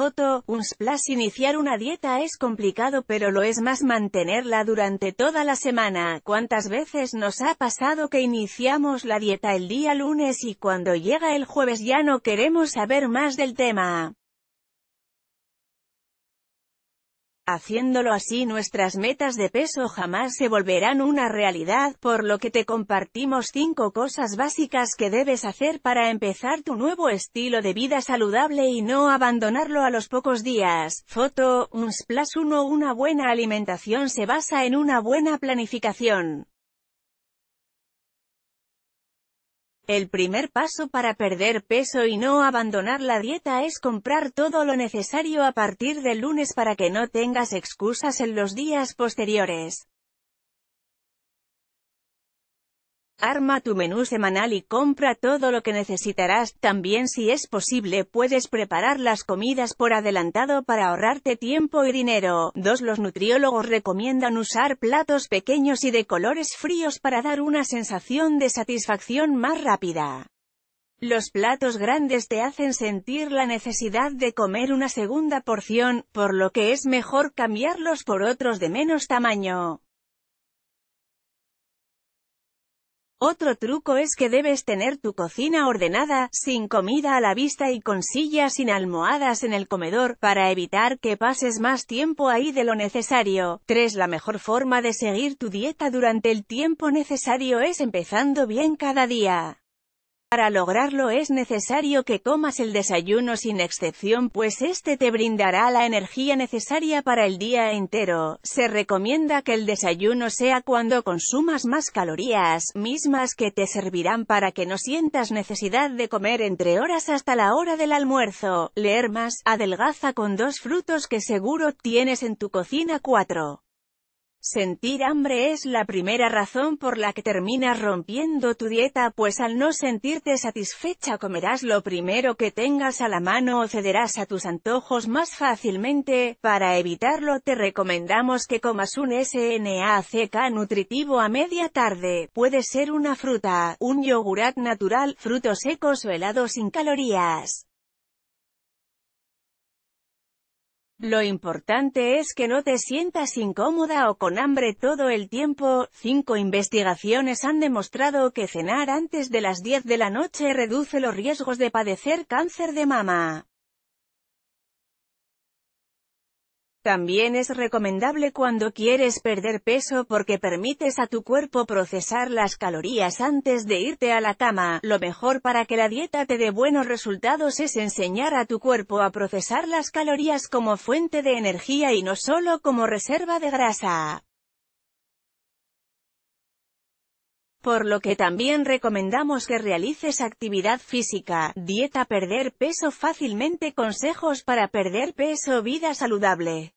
Foto, un splash Iniciar una dieta es complicado pero lo es más mantenerla durante toda la semana. ¿Cuántas veces nos ha pasado que iniciamos la dieta el día lunes y cuando llega el jueves ya no queremos saber más del tema? Haciéndolo así nuestras metas de peso jamás se volverán una realidad, por lo que te compartimos 5 cosas básicas que debes hacer para empezar tu nuevo estilo de vida saludable y no abandonarlo a los pocos días. Foto, Un 1 Una buena alimentación se basa en una buena planificación. El primer paso para perder peso y no abandonar la dieta es comprar todo lo necesario a partir del lunes para que no tengas excusas en los días posteriores. Arma tu menú semanal y compra todo lo que necesitarás. También si es posible puedes preparar las comidas por adelantado para ahorrarte tiempo y dinero. 2. Los nutriólogos recomiendan usar platos pequeños y de colores fríos para dar una sensación de satisfacción más rápida. Los platos grandes te hacen sentir la necesidad de comer una segunda porción, por lo que es mejor cambiarlos por otros de menos tamaño. Otro truco es que debes tener tu cocina ordenada, sin comida a la vista y con sillas sin almohadas en el comedor, para evitar que pases más tiempo ahí de lo necesario. 3. La mejor forma de seguir tu dieta durante el tiempo necesario es empezando bien cada día. Para lograrlo es necesario que comas el desayuno sin excepción pues este te brindará la energía necesaria para el día entero. Se recomienda que el desayuno sea cuando consumas más calorías, mismas que te servirán para que no sientas necesidad de comer entre horas hasta la hora del almuerzo. Leer más, adelgaza con dos frutos que seguro tienes en tu cocina 4. Sentir hambre es la primera razón por la que terminas rompiendo tu dieta pues al no sentirte satisfecha comerás lo primero que tengas a la mano o cederás a tus antojos más fácilmente, para evitarlo te recomendamos que comas un SNACK nutritivo a media tarde, puede ser una fruta, un yogurat natural, frutos secos o helados sin calorías. Lo importante es que no te sientas incómoda o con hambre todo el tiempo. Cinco investigaciones han demostrado que cenar antes de las 10 de la noche reduce los riesgos de padecer cáncer de mama. También es recomendable cuando quieres perder peso porque permites a tu cuerpo procesar las calorías antes de irte a la cama. Lo mejor para que la dieta te dé buenos resultados es enseñar a tu cuerpo a procesar las calorías como fuente de energía y no solo como reserva de grasa. por lo que también recomendamos que realices actividad física, dieta perder peso fácilmente consejos para perder peso vida saludable.